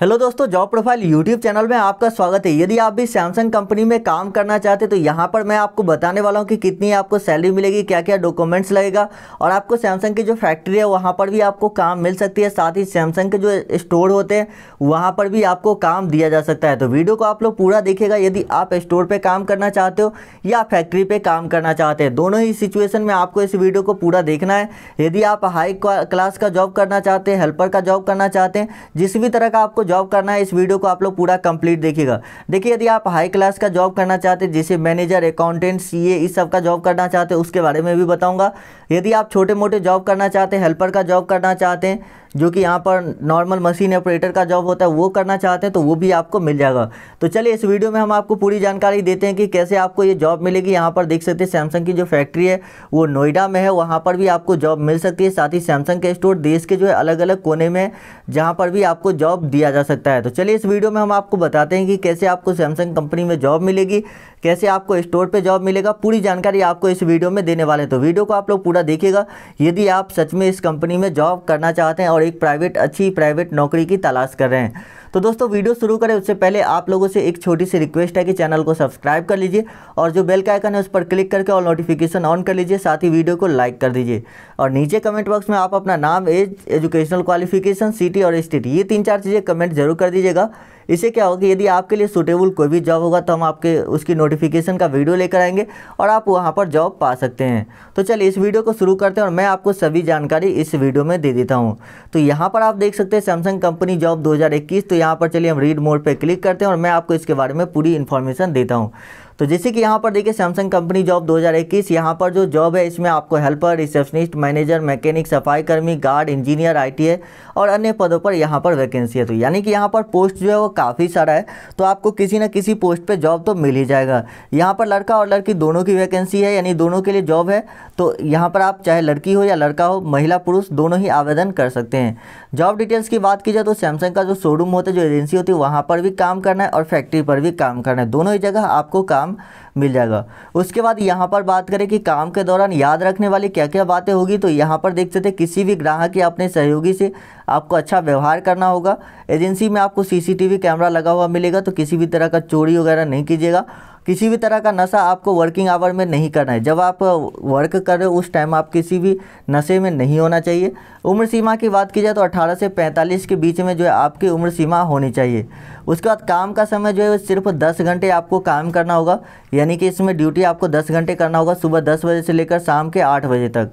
hello दोस्तों job profile YouTube channel में आपका स्वागत है यदि आप भी सैमसंग कंपनी में काम करना चाहते हैं तो यहाँ पर मैं आपको बताने वाला हूँ कि कितनी आपको सैलरी मिलेगी क्या क्या डॉक्यूमेंट्स लगेगा और आपको सैमसंग की जो फैक्ट्री है वहाँ पर भी आपको काम मिल सकती है साथ ही सैमसंग के जो स्टोर होते हैं वहाँ पर भी आपको काम दिया जा सकता है तो वीडियो को आप लोग पूरा देखेगा यदि आप स्टोर पर काम करना चाहते हो या फैक्ट्री पर काम करना चाहते हैं दोनों ही सिचुएसन में आपको इस वीडियो को पूरा देखना है यदि आप हाई क्लास का जॉब करना चाहते हैं हेल्पर का जॉब करना चाहते हैं जिस भी तरह का आपको जॉब करना है इस वीडियो को आप लोग पूरा कंप्लीट देखिएगा देखिए यदि आप हाई क्लास का जॉब करना चाहते हैं जैसे मैनेजर अकाउंटेंट सीए इस सब का जॉब करना चाहते हैं उसके बारे में भी बताऊंगा यदि आप छोटे मोटे जॉब करना चाहते हैं हेल्पर का जॉब करना चाहते हैं जो कि यहाँ पर नॉर्मल मशीन ऑपरेटर का जॉब होता है वो करना चाहते हैं तो वो भी आपको मिल जाएगा तो चलिए इस वीडियो में हम आपको पूरी जानकारी देते हैं कि कैसे आपको ये जॉब मिलेगी यहाँ पर देख सकते हैं सैमसंग की जो फैक्ट्री है वो नोएडा में है वहाँ पर भी आपको जॉब मिल सकती है साथ ही सैमसंग के स्टोर देश के जो है अलग अलग कोने में जहाँ पर भी आपको जॉब दिया जा सकता है तो चलिए इस वीडियो में हम आपको बताते हैं कि कैसे आपको सैमसंग कंपनी में जॉब मिलेगी कैसे आपको स्टोर पे जॉब मिलेगा पूरी जानकारी आपको इस वीडियो में देने वाले हैं तो वीडियो को आप लोग पूरा देखिएगा यदि आप सच में इस कंपनी में जॉब करना चाहते हैं और एक प्राइवेट अच्छी प्राइवेट नौकरी की तलाश कर रहे हैं तो दोस्तों वीडियो शुरू करें उससे पहले आप लोगों से एक छोटी सी रिक्वेस्ट है कि चैनल को सब्सक्राइब कर लीजिए और जो बेल का आइकन है उस पर क्लिक करके और नोटिफिकेशन ऑन कर लीजिए साथ ही वीडियो को लाइक कर दीजिए और नीचे कमेंट बॉक्स में आप अपना नाम एज एजुकेशनल क्वालिफिकेशन सिटी और स्टेट ये तीन चार चीज़ें कमेंट जरूर कर दीजिएगा इससे क्या होगा यदि आपके लिए सूटेबल कोई भी जॉब होगा तो हम आपके उसकी नोटिफिकेशन का वीडियो लेकर आएंगे और आप वहाँ पर जॉब पा सकते हैं तो चलिए इस वीडियो को शुरू करते हैं और मैं आपको सभी जानकारी इस वीडियो में दे देता हूँ तो यहाँ पर आप देख सकते हैं सैमसंग कंपनी जॉब दो तो यहाँ पर चलिए हम रीड मोड पर क्लिक करते हैं और मैं आपको इसके बारे में पूरी इन्फॉर्मेशन देता हूँ तो जैसे कि यहाँ पर देखिए सैमसंग कंपनी जॉब 2021 यहाँ पर जो जॉब है इसमें आपको हेल्पर रिसेप्शनिस्ट मैनेजर मैकेनिक सफाईकर्मी गार्ड इंजीनियर आई और अन्य पदों पर यहाँ पर वैकेंसी है तो यानी कि यहाँ पर पोस्ट जो है वो काफ़ी सारा है तो आपको किसी न किसी पोस्ट पर जॉब तो मिल ही जाएगा यहाँ पर लड़का और लड़की दोनों की वैकेंसी है यानी दोनों के लिए जॉब है तो यहाँ पर आप चाहे लड़की हो या लड़का हो महिला पुरुष दोनों ही आवेदन कर सकते हैं जॉब डिटेल्स की बात की जाए तो सैमसंग का जो शोरूम होता है जो एजेंसी होती है वहाँ पर भी काम करना है और फैक्ट्री पर भी काम करना है दोनों ही जगह आपको काम काम मिल जाएगा उसके बाद यहाँ पर बात करें कि काम के दौरान याद रखने वाली क्या क्या बातें होगी तो यहाँ पर देख सकते किसी भी ग्राहक या अपने सहयोगी से आपको अच्छा व्यवहार करना होगा एजेंसी में आपको सीसीटीवी कैमरा लगा हुआ मिलेगा तो किसी भी तरह का चोरी वगैरह नहीं कीजिएगा किसी भी तरह का नशा आपको वर्किंग आवर में नहीं करना है जब आप वर्क कर रहे हो उस टाइम आप किसी भी नशे में नहीं होना चाहिए उम्र सीमा की बात की जाए तो 18 से 45 के बीच में जो है आपकी उम्र सीमा होनी चाहिए उसके बाद काम का समय जो है सिर्फ 10 घंटे आपको काम करना होगा यानी कि इसमें ड्यूटी आपको 10 घंटे करना होगा सुबह 10 बजे से लेकर शाम के 8 बजे तक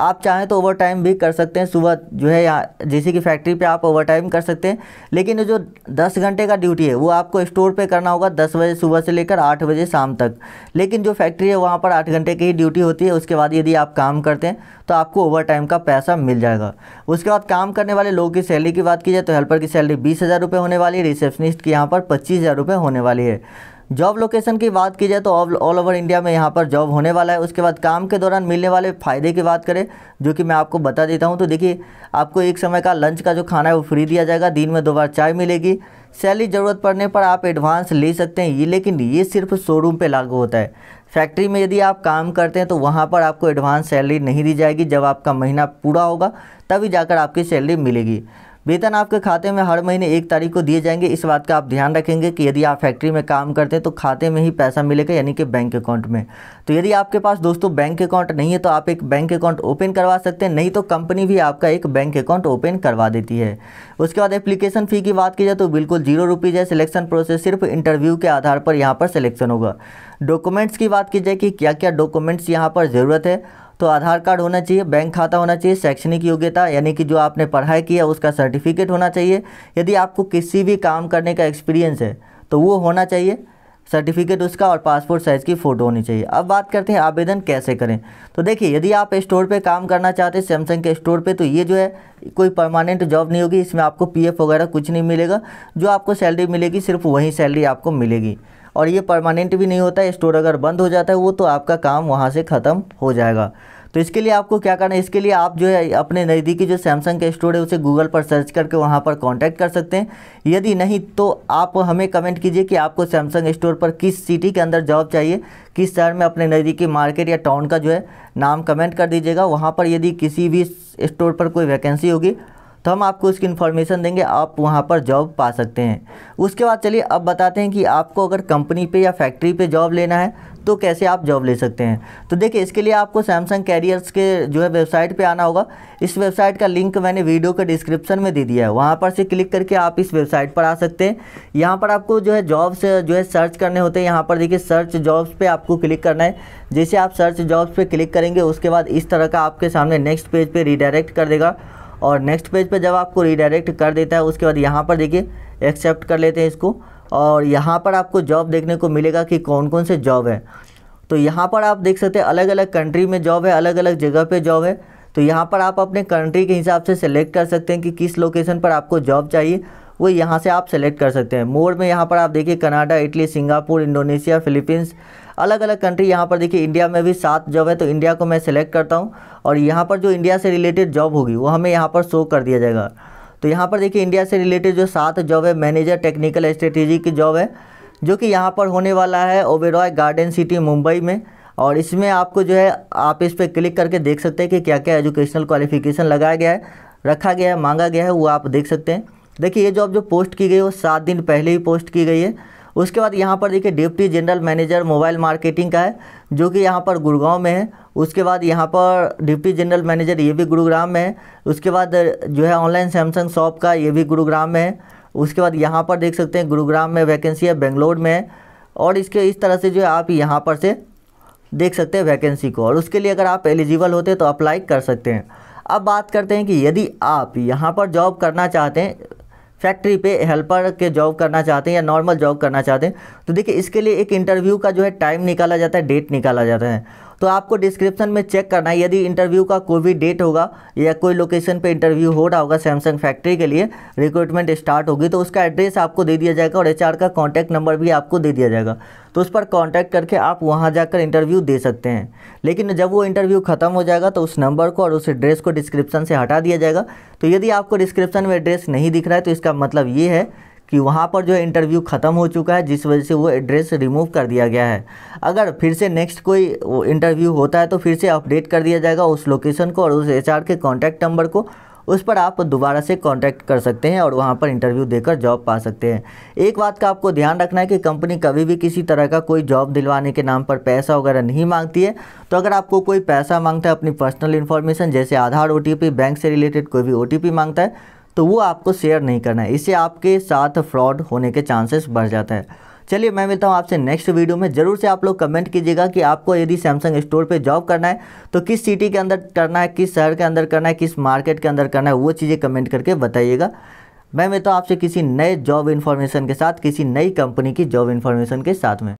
आप चाहें तो ओवर टाइम भी कर सकते हैं सुबह जो है यहाँ जैसे कि फैक्ट्री पे आप ओवर टाइम कर सकते हैं लेकिन जो दस घंटे का ड्यूटी है वो आपको स्टोर पे करना होगा दस बजे सुबह से लेकर आठ बजे शाम तक लेकिन जो फैक्ट्री है वहाँ पर आठ घंटे की ही ड्यूटी होती है उसके बाद यदि आप काम करते हैं तो आपको ओवर टाइम का पैसा मिल जाएगा उसके बाद काम करने वाले लोगों की सैलरी की बात की जाए तो हेल्पर की सैलरी बीस हज़ार होने वाली है रिसेप्शनिस्ट की यहाँ पर पच्चीस हज़ार होने वाली है जॉब लोकेशन की बात की जाए तो ऑल ओवर इंडिया में यहाँ पर जॉब होने वाला है उसके बाद काम के दौरान मिलने वाले फ़ायदे की बात करें जो कि मैं आपको बता देता हूँ तो देखिए आपको एक समय का लंच का जो खाना है वो फ्री दिया जाएगा दिन में दो बार चाय मिलेगी सैलरी ज़रूरत पड़ने पर आप एडवांस ले सकते हैं ये लेकिन ये सिर्फ शोरूम पर लागू होता है फैक्ट्री में यदि आप काम करते हैं तो वहाँ पर आपको एडवांस सैलरी नहीं दी जाएगी जब आपका महीना पूरा होगा तभी जाकर आपकी सैलरी मिलेगी वेतन आपके खाते में हर महीने एक तारीख को दिए जाएंगे इस बात का आप ध्यान रखेंगे कि यदि आप फैक्ट्री में काम करते हैं तो खाते में ही पैसा मिलेगा यानी कि बैंक अकाउंट में तो यदि आपके पास दोस्तों बैंक अकाउंट नहीं है तो आप एक बैंक अकाउंट ओपन करवा सकते हैं नहीं तो कंपनी भी आपका एक बैंक अकाउंट ओपन करवा देती है उसके बाद एप्लीकेशन फ़ी की बात की जाए तो बिल्कुल जीरो रुपीज़ है सिलेक्शन प्रोसेस सिर्फ इंटरव्यू के आधार पर यहाँ पर सिलेक्शन होगा डॉक्यूमेंट्स की बात की जाए कि क्या क्या डॉक्यूमेंट्स यहाँ पर ज़रूरत है तो आधार कार्ड होना चाहिए बैंक खाता होना चाहिए शैक्षणिक योग्यता यानी कि जो आपने पढ़ाई किया उसका सर्टिफिकेट होना चाहिए यदि आपको किसी भी काम करने का एक्सपीरियंस है तो वो होना चाहिए सर्टिफिकेट उसका और पासपोर्ट साइज़ की फ़ोटो होनी चाहिए अब बात करते हैं आवेदन कैसे करें तो देखिए यदि आप स्टोर पे काम करना चाहते हैं सैमसंग के स्टोर पे तो ये जो है कोई परमानेंट जॉब नहीं होगी इसमें आपको पीएफ वगैरह कुछ नहीं मिलेगा जो आपको सैलरी मिलेगी सिर्फ वही सैलरी आपको मिलेगी और ये परमानेंट भी नहीं होता है स्टोर अगर बंद हो जाता है वो तो आपका काम वहाँ से ख़त्म हो जाएगा तो इसके लिए आपको क्या करना है इसके लिए आप जो है अपने नज़दीकी जो सैमसंग का स्टोर है उसे गूगल पर सर्च करके वहाँ पर कांटेक्ट कर सकते हैं यदि नहीं तो आप हमें कमेंट कीजिए कि आपको सैमसंग स्टोर पर किस सिटी के अंदर जॉब चाहिए किस शहर में अपने नज़दीकी मार्केट या टाउन का जो है नाम कमेंट कर दीजिएगा वहाँ पर यदि किसी भी स्टोर पर कोई वैकेंसी होगी तो हम आपको उसकी इन्फॉर्मेशन देंगे आप वहाँ पर जॉब पा सकते हैं उसके बाद चलिए अब बताते हैं कि आपको अगर कंपनी पे या फैक्ट्री पे जॉब लेना है तो कैसे आप जॉब ले सकते हैं तो देखिए इसके लिए आपको सैमसंग कैरियर्स के जो है वेबसाइट पे आना होगा इस वेबसाइट का लिंक मैंने वीडियो के डिस्क्रिप्शन में दे दिया है वहाँ पर से क्लिक करके आप इस वेबसाइट पर आ सकते हैं यहाँ पर आपको जो है जॉब्स जो है सर्च करने होते हैं यहाँ पर देखिए सर्च जॉब्स पर आपको क्लिक करना है जैसे आप सर्च जॉब्स पर क्लिक करेंगे उसके बाद इस तरह का आपके सामने नेक्स्ट पेज पर रिडायरेक्ट कर देगा और नेक्स्ट पेज पर जब आपको रिडायरेक्ट कर देता है उसके बाद यहाँ पर देखिए एक्सेप्ट कर लेते हैं इसको और यहाँ पर आपको जॉब देखने को मिलेगा कि कौन कौन से जॉब है तो यहाँ पर आप देख सकते हैं अलग अलग कंट्री में जॉब है अलग अलग जगह पे जॉब है तो यहाँ पर आप अपने कंट्री के हिसाब से सेलेक्ट कर सकते हैं कि किस लोकेशन पर आपको जॉब चाहिए वो यहाँ से आप सेलेक्ट कर सकते हैं मोड में यहाँ पर आप देखिए Canada Italy Singapore Indonesia Philippines अलग अलग कंट्री यहाँ पर देखिए इंडिया में भी सात जॉब है तो इंडिया को मैं सेलेक्ट करता हूँ और यहाँ पर जो इंडिया से रिलेटेड जॉब होगी वो हमें यहाँ पर शो कर दिया जाएगा तो यहाँ पर देखिए इंडिया से रिलेटेड जो सात जॉब है मैनेजर टेक्निकल स्ट्रेटेजी की जॉब है जो कि यहाँ पर होने वाला है ओबेरॉय गार्डन सिटी मुंबई में और इसमें आपको जो है आप इस पर क्लिक करके देख सकते हैं कि क्या क्या एजुकेशनल क्वालिफिकेशन लगाया गया है रखा गया है मांगा गया है वो आप देख सकते हैं देखिए ये जॉब जो पोस्ट की गई है वो सात दिन पहले ही पोस्ट की गई है उसके बाद यहाँ पर देखिए deputy general manager mobile marketing का है जो कि यहाँ पर गुड़गांव में है उसके बाद यहाँ पर डिप्टी जनरल मैनेजर ये भी गुरुग्राम में है उसके बाद जो है ऑनलाइन सैमसंग शॉप का ये भी गुरुग्राम में है उसके बाद यहाँ पर देख सकते हैं गुरुग्राम में वैकेंसी है बेंगलोर में है और इसके इस तरह से जो है आप यहाँ पर से देख सकते हैं वैकेंसी को और उसके लिए अगर आप एलिजिबल होते तो अप्लाई कर सकते हैं अब बात करते हैं कि यदि आप यहाँ पर जॉब करना चाहते हैं फैक्ट्री पे हेल्पर के जॉब करना चाहते हैं या नॉर्मल जॉब करना चाहते हैं तो देखिए इसके लिए एक इंटरव्यू का जो है टाइम निकाला जाता है डेट निकाला जाता है तो आपको डिस्क्रिप्शन में चेक करना है यदि इंटरव्यू का कोई भी डेट होगा या कोई लोकेशन पे इंटरव्यू हो रहा होगा सैमसंग फैक्ट्री के लिए रिक्रूटमेंट स्टार्ट होगी तो उसका एड्रेस आपको दे दिया जाएगा और एच का कॉन्टैक्ट नंबर भी आपको दे दिया जाएगा तो उस पर कॉन्टैक्ट करके आप वहाँ जाकर इंटरव्यू दे सकते हैं लेकिन जब वो इंटरव्यू ख़त्म हो जाएगा तो उस नंबर को और उस एड्रेस को डिस्क्रिप्शन से हटा दिया जाएगा तो यदि आपको डिस्क्रिप्शन में एड्रेस नहीं दिख रहा है तो इसका मतलब ये है कि वहाँ पर जो है इंटरव्यू ख़त्म हो चुका है जिस वजह से वो एड्रेस रिमूव कर दिया गया है अगर फिर से नेक्स्ट कोई इंटरव्यू होता है तो फिर से अपडेट कर दिया जाएगा उस लोकेशन को और उस एच के कॉन्टैक्ट नंबर को उस पर आप दोबारा से कांटेक्ट कर सकते हैं और वहाँ पर इंटरव्यू देकर जॉब पा सकते हैं एक बात का आपको ध्यान रखना है कि कंपनी कभी भी किसी तरह का कोई जॉब दिलवाने के नाम पर पैसा वगैरह नहीं मांगती है तो अगर आपको कोई पैसा मांगता है अपनी पर्सनल इन्फॉर्मेशन जैसे आधार ओ बैंक से रिलेटेड कोई भी ओ मांगता है तो वो आपको शेयर नहीं करना है इससे आपके साथ फ्रॉड होने के चांसेस बढ़ जाते हैं चलिए मैं मिलता हूँ आपसे नेक्स्ट वीडियो में ज़रूर से आप लोग कमेंट कीजिएगा कि आपको यदि सैमसंग स्टोर पे जॉब करना है तो किस सिटी के अंदर करना है किस शहर के अंदर करना है किस मार्केट के अंदर करना है वो चीज़ें कमेंट करके बताइएगा मैं मिलता हूँ आपसे किसी नए जॉब इन्फॉर्मेशन के साथ किसी नई कंपनी की जॉब इन्फॉर्मेशन के साथ में